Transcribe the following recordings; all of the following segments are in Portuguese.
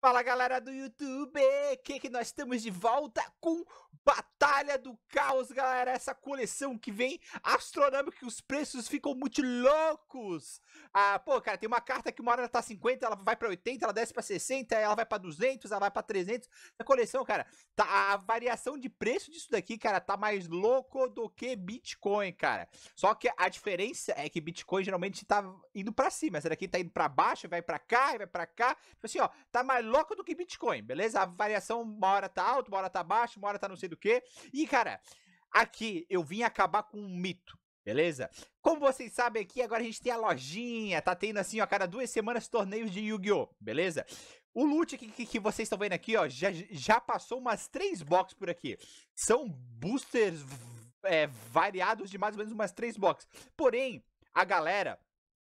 Fala galera do YouTube, que é que nós estamos de volta com Batalha do Caos, galera, essa coleção que vem astronômica, que os preços ficam muito loucos. Ah, pô, cara, tem uma carta que uma hora ela tá 50, ela vai para 80, ela desce para 60, ela vai para 200, ela vai para 300. A coleção, cara, tá a variação de preço disso daqui, cara, tá mais louco do que Bitcoin, cara. Só que a diferença é que Bitcoin geralmente tá indo para cima, essa daqui tá indo para baixo, vai para cá, vai para cá. Tipo assim, ó, tá mais louco do que Bitcoin, beleza? A variação uma hora tá alto, uma hora tá baixo, uma hora tá não sei do que. E, cara, aqui eu vim acabar com um mito. Beleza? Como vocês sabem aqui, agora a gente tem a lojinha, tá tendo assim, ó, cada duas semanas torneios de Yu-Gi-Oh! Beleza? O loot que, que, que vocês estão vendo aqui, ó, já, já passou umas três boxes por aqui. São boosters é, variados de mais ou menos umas três boxes. Porém, a galera,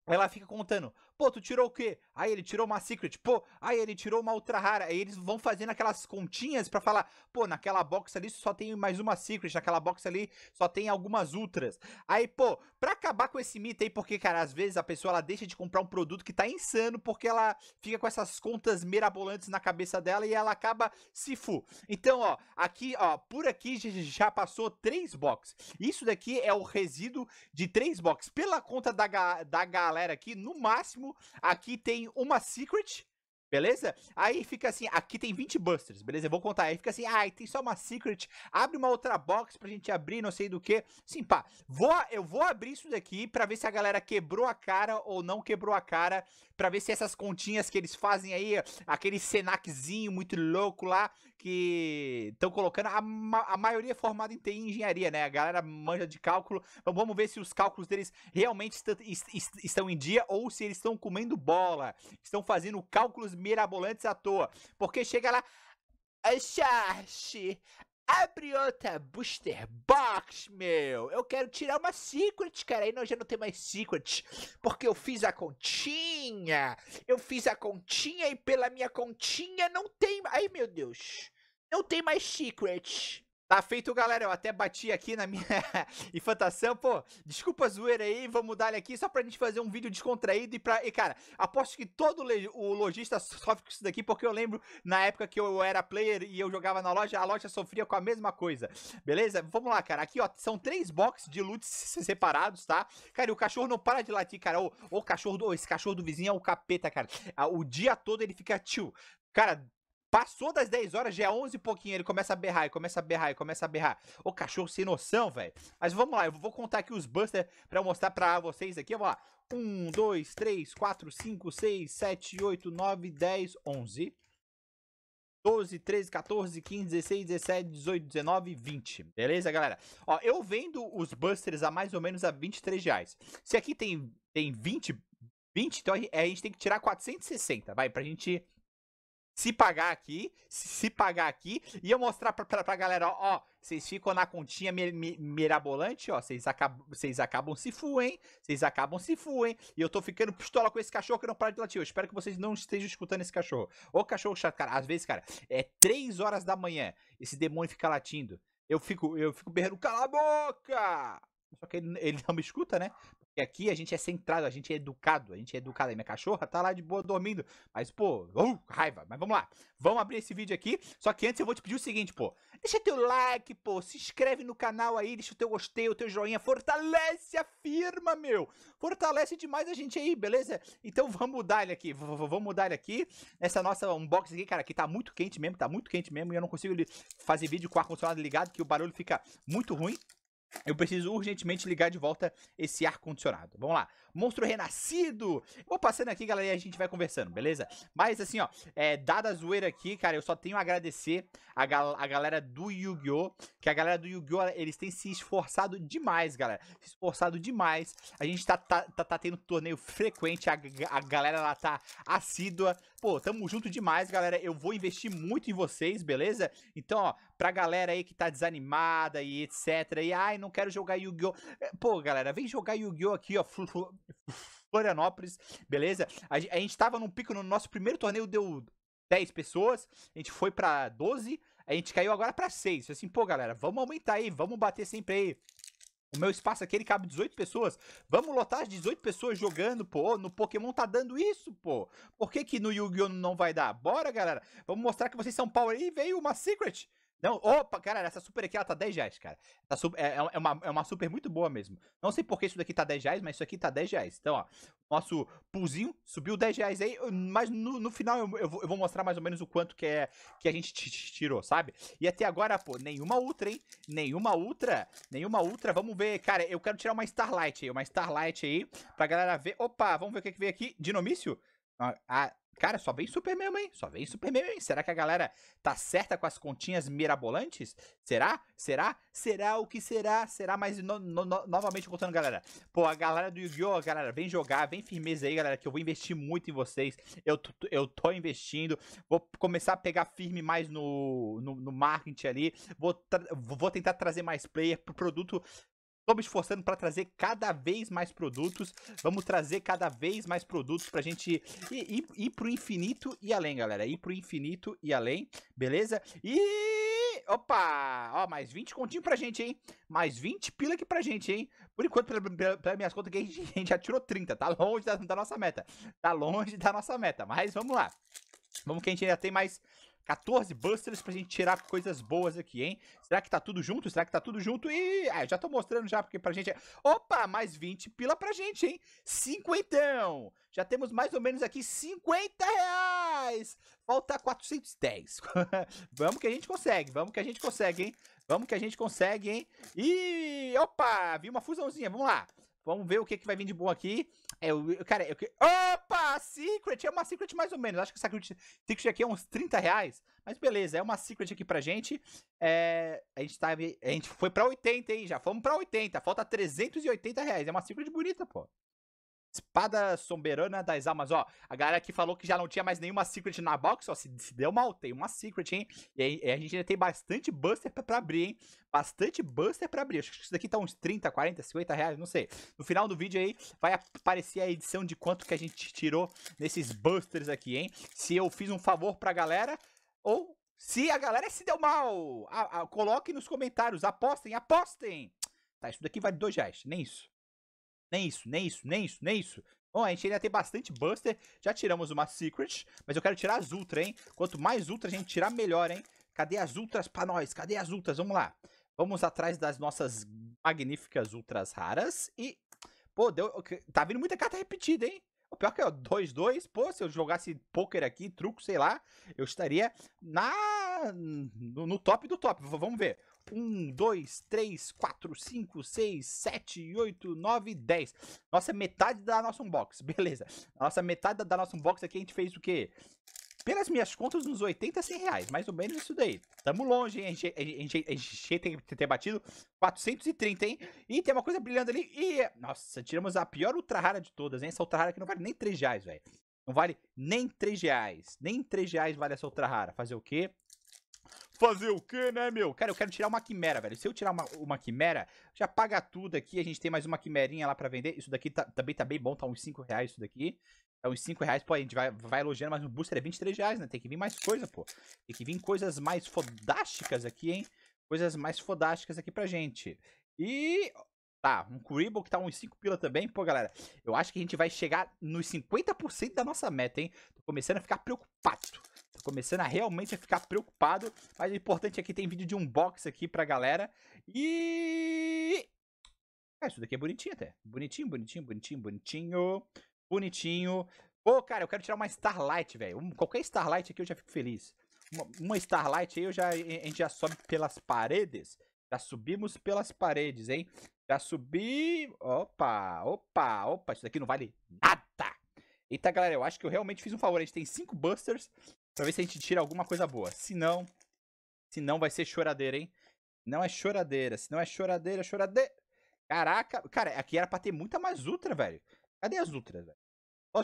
ela fica contando, Pô, tu tirou o quê? Aí ele tirou uma Secret. Pô, aí ele tirou uma Ultra Rara. Aí eles vão fazendo aquelas continhas para falar, pô, naquela box ali só tem mais uma Secret, naquela box ali só tem algumas Ultras. Aí, pô, pra acabar com esse mito aí, porque, cara, às vezes a pessoa ela deixa de comprar um produto que tá insano porque ela fica com essas contas mirabolantes na cabeça dela e ela acaba se fu. Então, ó, aqui, ó, por aqui já passou três box. Isso daqui é o resíduo de três box. Pela conta da, ga da galera aqui, no máximo máximo. Aqui tem uma secret, beleza? Aí fica assim, aqui tem 20 busters, beleza? Eu vou contar. Aí fica assim, ah, tem só uma secret, abre uma outra box pra gente abrir, não sei do que. Sim, pá, vou, eu vou abrir isso daqui pra ver se a galera quebrou a cara ou não quebrou a cara para ver se essas continhas que eles fazem aí, aquele Senaczinho muito louco lá, que estão colocando, a, ma a maioria é formada em TI engenharia, né? A galera manja de cálculo. Então vamos ver se os cálculos deles realmente est est estão em dia ou se eles estão comendo bola, estão fazendo cálculos mirabolantes à toa. Porque chega lá, Charge, Abre outra booster box, meu. Eu quero tirar uma secret, cara. Aí nós já não tem mais secret. Porque eu fiz a continha. Eu fiz a continha e pela minha continha não tem... Ai, meu Deus. Não tem mais secret. Tá feito, galera. Eu até bati aqui na minha infantação. Pô, desculpa a zoeira aí. Vamos dar ele aqui só pra gente fazer um vídeo descontraído. E, pra... e cara, aposto que todo o lojista sofre com isso daqui, porque eu lembro na época que eu era player e eu jogava na loja, a loja sofria com a mesma coisa. Beleza? Vamos lá, cara. Aqui, ó, são três boxes de loot separados, tá? Cara, e o cachorro não para de latir, cara. O, o cachorro do... Esse cachorro do vizinho é o capeta, cara. Ah, o dia todo ele fica tio. Cara, Passou das 10 horas, já é 11 e pouquinho, ele começa a berrar, e começa a berrar, e começa a berrar. Ô, cachorro sem noção, velho. Mas vamos lá, eu vou contar aqui os busters pra mostrar pra vocês aqui, vamos lá. 1, 2, 3, 4, 5, 6, 7, 8, 9, 10, 11... 12, 13, 14, 15, 16, 17, 18, 19, 20. Beleza, galera? Ó, eu vendo os busters a mais ou menos a 23 reais. Se aqui tem, tem 20, 20, então a gente tem que tirar 460, vai, pra gente se pagar aqui, se pagar aqui, e eu mostrar pra, pra, pra galera, ó, vocês ficam na continha mir, mir, mirabolante, ó, vocês acabam, vocês acabam se fuem, vocês acabam se fuem, e eu tô ficando pistola com esse cachorro que não para de latir, eu espero que vocês não estejam escutando esse cachorro. Ô cachorro chato, cara, às vezes, cara, é três horas da manhã, esse demônio fica latindo, eu fico, eu fico berrando, cala a boca! Só que ele, ele não me escuta, né? aqui a gente é centrado, a gente é educado, a gente é educado. Aí minha cachorra tá lá de boa dormindo. Mas, pô, uh, raiva. Mas vamos lá. Vamos abrir esse vídeo aqui. Só que antes eu vou te pedir o seguinte, pô. Deixa teu like, pô. Se inscreve no canal aí, deixa o teu gostei, o teu joinha. Fortalece a firma, meu. Fortalece demais a gente aí, beleza? Então vamos mudar ele aqui. V vamos mudar ele aqui. Essa nossa unboxing aqui, cara, que tá muito quente mesmo, tá muito quente mesmo. E eu não consigo fazer vídeo com o ar-condicionado ligado, que o barulho fica muito ruim. Eu preciso urgentemente ligar de volta esse ar-condicionado. Vamos lá. Monstro renascido! Vou passando aqui, galera, e a gente vai conversando, beleza? Mas, assim, ó, é, dada a zoeira aqui, cara, eu só tenho a agradecer a, gal a galera do Yu-Gi-Oh! Que a galera do Yu-Gi-Oh! eles têm se esforçado demais, galera. Se esforçado demais. A gente tá, tá, tá, tá tendo torneio frequente, a, a galera, ela tá assídua pô, tamo junto demais, galera. Eu vou investir muito em vocês, beleza? Então, ó, pra galera aí que tá desanimada e etc. E, ai, não quero jogar Yu-Gi-Oh! É, pô, galera, vem jogar Yu-Gi-Oh! aqui, ó. Florianópolis, beleza? A, a gente tava num pico no nosso primeiro torneio, deu 10 pessoas, a gente foi pra 12, a gente caiu agora pra 6. Assim, pô, galera, vamos aumentar aí, vamos bater sempre aí o meu espaço aqui, ele cabe 18 pessoas. Vamos lotar as 18 pessoas jogando, pô. No Pokémon tá dando isso, pô. Por que que no Yu-Gi-Oh! não vai dar? Bora, galera. Vamos mostrar que vocês são power. E veio uma Secret. Não, opa, cara, essa super aqui ela tá 10 reais, cara. Tá super, é, é, é, uma, é uma super muito boa mesmo. Não sei por que isso daqui tá 10 reais, mas isso aqui tá 10 reais. Então, ó, nosso pulzinho subiu 10 reais aí, mas no, no final eu, eu, vou, mostrar mais ou menos o quanto que, é, que a gente tirou, sabe? E até agora, pô, nenhuma ultra, hein? Nenhuma ultra, nenhuma ultra. Vamos ver, cara, eu quero tirar uma Starlight aí, uma Starlight aí, pra galera ver. Opa, vamos ver o que, que veio aqui. Dinomício? Ah, ah Cara, só vem super mesmo, hein? Só vem super mesmo, hein? Será que a galera tá certa com as continhas mirabolantes? Será? Será? Será o que será? Será? Mas no, no, no, novamente contando, galera. Pô, a galera do Yu-Gi-Oh! Galera, vem jogar, vem firmeza aí, galera, que eu vou investir muito em vocês. Eu, eu tô investindo. Vou começar a pegar firme mais no, no, no marketing ali. Vou, vou tentar trazer mais player pro produto Estou me esforçando para trazer cada vez mais produtos. Vamos trazer cada vez mais produtos para a gente ir, ir, ir para o infinito e além, galera. Ir para o infinito e além, beleza? E... Opa! Ó, mais 20 continho pra gente, hein? Mais 20 pila aqui pra gente, hein? Por enquanto, pelas minhas contas, a gente já tirou 30. Tá longe da, da nossa meta. Tá longe da nossa meta, mas vamos lá. Vamos que a gente ainda tem mais 14 busters pra gente tirar coisas boas aqui, hein? Será que tá tudo junto? Será que tá tudo junto? E... Ah, já tô mostrando já, porque pra gente é... Opa, mais 20 pila pra gente, hein? Cinquentão! Já temos mais ou menos aqui 50 reais! Falta 410. vamos que a gente consegue, vamos que a gente consegue, hein? Vamos que a gente consegue, hein? E... Opa, vi uma fusãozinha, vamos lá. Vamos ver o que, que vai vir de bom aqui. É, eu, cara, é eu, opa, Secret! É uma Secret mais ou menos. Acho que essa Secret, Secret aqui é uns 30 reais. Mas beleza, é uma Secret aqui pra gente. É, a, gente tá, a gente foi pra 80, hein? Já fomos pra 80. Falta 380 reais. É uma Secret bonita, pô. Espada Soberana das Almas, ó. A galera que falou que já não tinha mais nenhuma Secret na box, ó. Se, se deu mal, tem uma Secret, hein? E, aí, a gente ainda tem bastante Buster pra, pra, abrir, hein? Bastante Buster pra abrir. Acho que isso daqui tá uns 30, 40, 50 reais, não sei. No final do vídeo aí vai aparecer a edição de quanto que a gente tirou nesses Busters aqui, hein? Se eu fiz um favor pra galera ou se a galera se deu mal. A, a, coloquem nos comentários, apostem, apostem! Tá, isso daqui vale dois reais, nem isso. Nem isso, nem isso, nem isso, nem isso. Bom, a gente ainda tem bastante Buster. Já tiramos uma Secret, mas eu quero tirar as Ultra, hein? Quanto mais Ultra a gente tirar, melhor, hein? Cadê as Ultras pra nós? Cadê as Ultras? Vamos lá. Vamos atrás das nossas magníficas Ultras raras. E, pô, deu... tá vindo muita carta repetida, hein? O pior que é 2-2. Pô, se eu jogasse poker aqui, truco, sei lá, eu estaria na... no, no top do top. V vamos ver. 1, 2, 3, 4, 5, 6, 7, 8, 9, 10. Nossa, é metade da nossa unbox, beleza. Nossa, metade da nossa unbox aqui a gente fez o quê? Pelas minhas contas, uns 80, 100 reais. Mais ou menos isso daí. Tamo longe, hein? A gente, a gente, a gente tem que ter batido 430, hein? E tem uma coisa brilhando ali. E, é, nossa, tiramos a pior ultra rara de todas, hein? Essa ultra rara aqui não vale nem 3 reais, velho. Não vale nem 3 reais. Nem 3 reais vale essa ultra rara. Fazer o quê? fazer o quê, né, meu? Cara, eu quero tirar uma quimera, velho. Se eu tirar uma, uma quimera, já paga tudo aqui. A gente tem mais uma quimerinha lá pra vender. Isso daqui tá, também tá bem bom, tá uns 5 reais isso daqui. É uns 5 reais, pô, a gente vai, vai elogiando, mas o booster é 23 reais, né? Tem que vir mais coisa, pô. Tem que vir coisas mais fodásticas aqui, hein? Coisas mais fodásticas aqui pra gente. E Tá, um Kuribo que tá uns 5 pila também. Pô, galera, eu acho que a gente vai chegar nos 50% da nossa meta, hein? Tô começando a ficar preocupado começando a realmente ficar preocupado. Mas o importante é que tem vídeo de unboxing aqui pra galera. E... Ah, isso daqui é bonitinho até. Bonitinho, bonitinho, bonitinho, bonitinho. Bonitinho. Pô, oh, cara, eu quero tirar uma Starlight, velho. Um, qualquer Starlight aqui eu já fico feliz. Uma, uma Starlight aí eu já, a gente já sobe pelas paredes. Já subimos pelas paredes, hein? Já subi... Opa, opa, opa. Isso daqui não vale nada. Eita, galera, eu acho que eu realmente fiz um favor. A gente tem cinco busters Pra ver se a gente tira alguma coisa boa. Se não, se não vai ser choradeira, hein? Não é choradeira. Se não é choradeira, é choradeira. Caraca, cara, aqui era pra ter muita mais ultra, velho. Cadê as ultras, velho?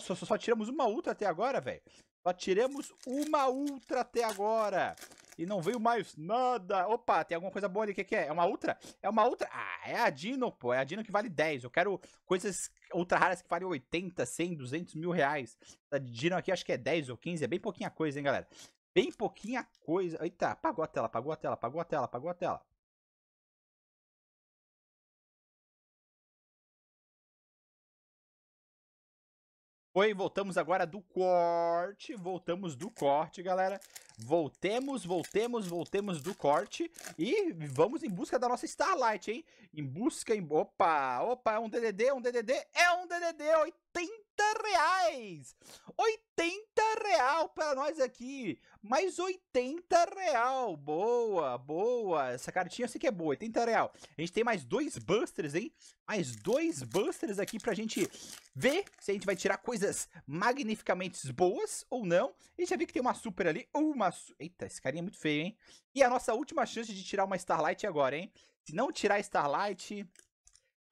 só, só, tiramos uma ultra até agora, velho. Só tiramos uma ultra até agora. E não veio mais nada. Opa, tem alguma coisa boa ali. O que, que é? É uma ultra? É uma ultra? Ah, é a Dino, pô. É a Dino que vale 10. Eu quero coisas ultra raras que valem 80, 100, 200 mil reais. A Dino aqui acho que é 10 ou 15. É bem pouquinha coisa, hein, galera. Bem pouquinha coisa. Eita, apagou a tela, apagou a tela, apagou a tela, apagou a tela. Foi, voltamos agora do corte, voltamos do corte, galera. Voltemos, voltemos, voltemos do corte e vamos em busca da nossa Starlight, hein? Em busca, em... opa, opa, é um DDD, é um DDD, é um DDD, 80 reais! 80 real para nós aqui. Mais 80 real. Boa, boa. Essa cartinha eu sei que é boa, 80 real. A gente tem mais dois busters, hein? Mais dois busters aqui pra gente ver se a gente vai tirar coisas magnificamente boas ou não. A gente já viu que tem uma super ali. Uma... Eita, esse carinha é muito feio, hein? E a nossa última chance de tirar uma Starlight agora, hein? Se não tirar Starlight...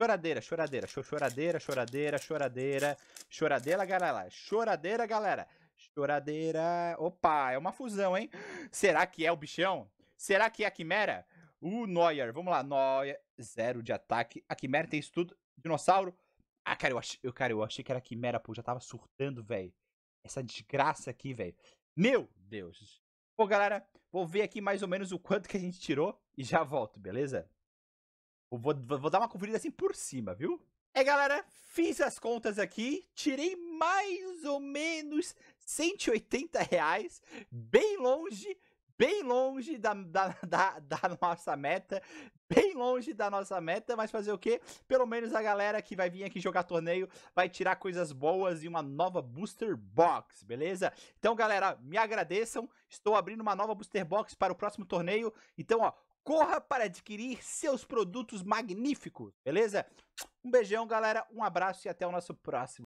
Choradeira, choradeira, choradeira, choradeira, choradeira, choradeira, galera. Choradeira, galera. Choradeira. Opa, é uma fusão, hein? Será que é o bichão? Será que é a Quimera? O uh, Neuer. Vamos lá, Neuer. Zero de ataque. A Quimera tem isso tudo. Dinossauro. Ah, cara, eu achei, eu, cara, eu achei que era a Quimera, pô. Já tava surtando, velho. Essa desgraça aqui, velho. Meu Deus. Bom, galera, vou ver aqui mais ou menos o quanto que a gente tirou e já volto, beleza? Vou, vou, vou dar uma conferida assim por cima, viu? É, galera, fiz as contas aqui, tirei mais ou menos 180 reais, bem longe, bem longe da, da, da, da nossa meta, bem longe da nossa meta, mas fazer o quê? Pelo menos a galera que vai vir aqui jogar torneio vai tirar coisas boas e uma nova Booster Box, beleza? Então, galera, me agradeçam, estou abrindo uma nova Booster Box para o próximo torneio, então, ó, corra para adquirir seus produtos magníficos, beleza? Um beijão, galera, um abraço e até o nosso próximo.